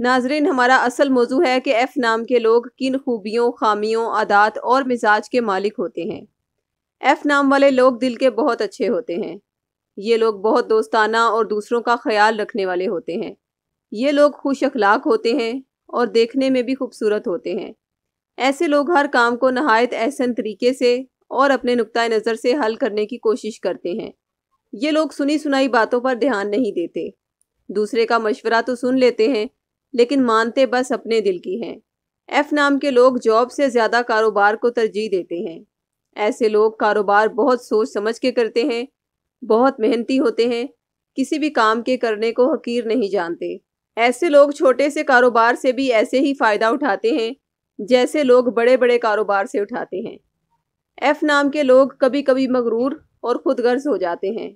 नाजरीन हमारा असल मौजू है कि एफ़ नाम के लोग किन खूबियों खामियों आदात और मिजाज के मालिक होते हैं एफ़ नाम वाले लोग दिल के बहुत अच्छे होते हैं ये लोग बहुत दोस्ताना और दूसरों का ख्याल रखने वाले होते हैं ये लोग खुश अखलाक होते हैं और देखने में भी खूबसूरत होते हैं ऐसे लोग हर काम को नहायत एहसन तरीके से और अपने नुक़ नज़र से हल करने की कोशिश करते हैं ये लोग सुनी सुनाई बातों पर ध्यान नहीं देते दूसरे का मशवरा तो सुन लेते हैं लेकिन मानते बस अपने दिल की हैं एफ नाम के लोग जॉब से ज़्यादा कारोबार को तरजीह देते हैं ऐसे लोग कारोबार बहुत सोच समझ के करते हैं बहुत मेहनती होते हैं किसी भी काम के करने को हकीर नहीं जानते ऐसे लोग छोटे से कारोबार से भी ऐसे ही फ़ायदा उठाते हैं जैसे लोग बड़े बड़े कारोबार से उठाते हैं एफ नाम के लोग कभी कभी मगरूर और खुदगर्ज हो जाते हैं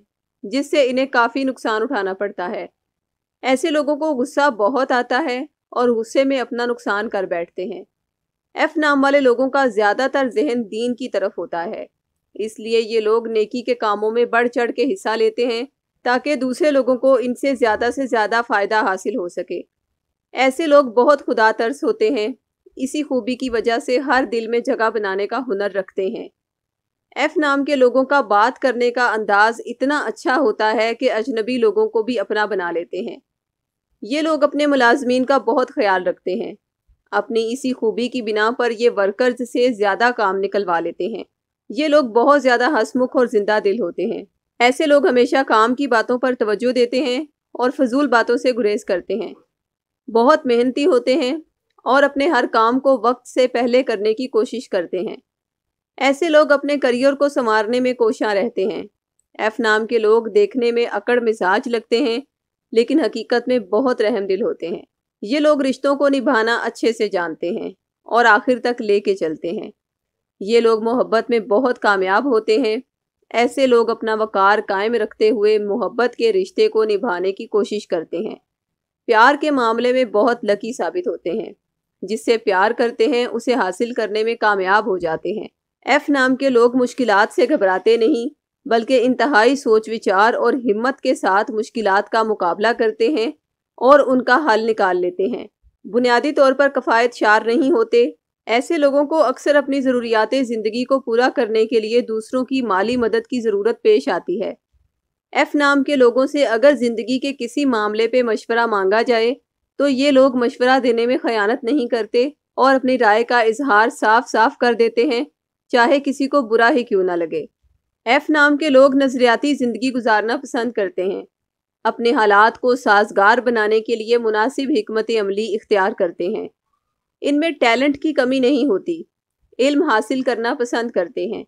जिससे इन्हें काफ़ी नुकसान उठाना पड़ता है ऐसे लोगों को गुस्सा बहुत आता है और गुस्से में अपना नुकसान कर बैठते हैं एफ नाम वाले लोगों का ज़्यादातर जहन दीन की तरफ होता है इसलिए ये लोग नेकी के कामों में बढ़ चढ़ के हिस्सा लेते हैं ताकि दूसरे लोगों को इनसे ज़्यादा से ज़्यादा फ़ायदा हासिल हो सके ऐसे लोग बहुत खुदा तर्स होते हैं इसी खूबी की वजह से हर दिल में जगह बनाने का हुनर रखते हैं एफ नाम के लोगों का बात करने का अंदाज़ इतना अच्छा होता है कि अजनबी लोगों को भी अपना बना लेते हैं ये लोग अपने मुलाजमीन का बहुत ख्याल रखते हैं अपनी इसी खूबी की बिना पर ये वर्कर्स से ज़्यादा काम निकलवा लेते हैं ये लोग बहुत ज़्यादा हंसमुख और जिंदा दिल होते हैं ऐसे लोग हमेशा काम की बातों पर तवज्जो देते हैं और फजूल बातों से गुरेज करते हैं बहुत मेहनती होते हैं और अपने हर काम को वक्त से पहले करने की कोशिश करते हैं ऐसे लोग अपने करियर को संवारने में कोशां रहते हैं एफ नाम के लोग देखने में अकड़ मिजाज लगते हैं लेकिन हकीकत में बहुत रहम दिल होते हैं ये लोग रिश्तों को निभाना अच्छे से जानते हैं और आखिर तक लेके चलते हैं ये लोग मोहब्बत में बहुत कामयाब होते हैं ऐसे लोग अपना वकार कायम रखते हुए मोहब्बत के रिश्ते को निभाने की कोशिश करते हैं प्यार के मामले में बहुत लकी साबित होते हैं जिससे प्यार करते हैं उसे हासिल करने में कामयाब हो जाते हैं एफ नाम के लोग मुश्किलात से घबराते नहीं बल्कि इंतहाई सोच विचार और हिम्मत के साथ मुश्किल का मुकाबला करते हैं और उनका हल निकाल लेते हैं बुनियादी तौर पर कफ़ायत शार नहीं होते ऐसे लोगों को अक्सर अपनी ज़रूरियात ज़िंदगी को पूरा करने के लिए दूसरों की माली मदद की ज़रूरत पेश आती है एफ नाम के लोगों से अगर ज़िंदगी के किसी मामले पर मशवरा मांगा जाए तो ये लोग मशवरा देने में ख़यानत नहीं करते और अपनी राय का इजहार साफ साफ कर देते हैं चाहे किसी को बुरा ही क्यों ना लगे एफ नाम के लोग नज़रियाती ज़िंदगी गुजारना पसंद करते हैं अपने हालात को साजगार बनाने के लिए मुनासिब हमत अमली इख्तियार करते हैं इनमें टैलेंट की कमी नहीं होती इल्म हासिल करना पसंद करते हैं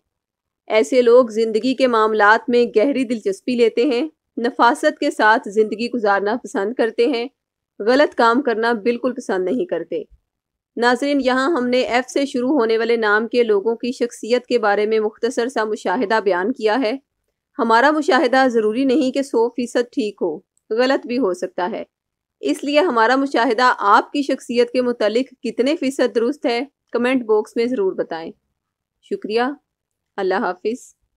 ऐसे लोग ज़िंदगी के मामला में गहरी दिलचस्पी लेते हैं नफासत के साथ ज़िंदगी गुजारना पसंद करते हैं गलत काम करना बिल्कुल पसंद नहीं करते नाजरीन यहाँ हमने एफ़ से शुरू होने वाले नाम के लोगों की शख्सियत के बारे में मुख्तसर सा मुशाहिदा बयान किया है हमारा मुशाहिदा ज़रूरी नहीं कि सौ फ़ीसद ठीक हो गलत भी हो सकता है इसलिए हमारा मुशाहिदा आपकी शख्सियत के मतलब कितने फ़ीसद दुरुस्त है कमेंट बॉक्स में ज़रूर बताएं शुक्रिया अल्लाह हाफिज़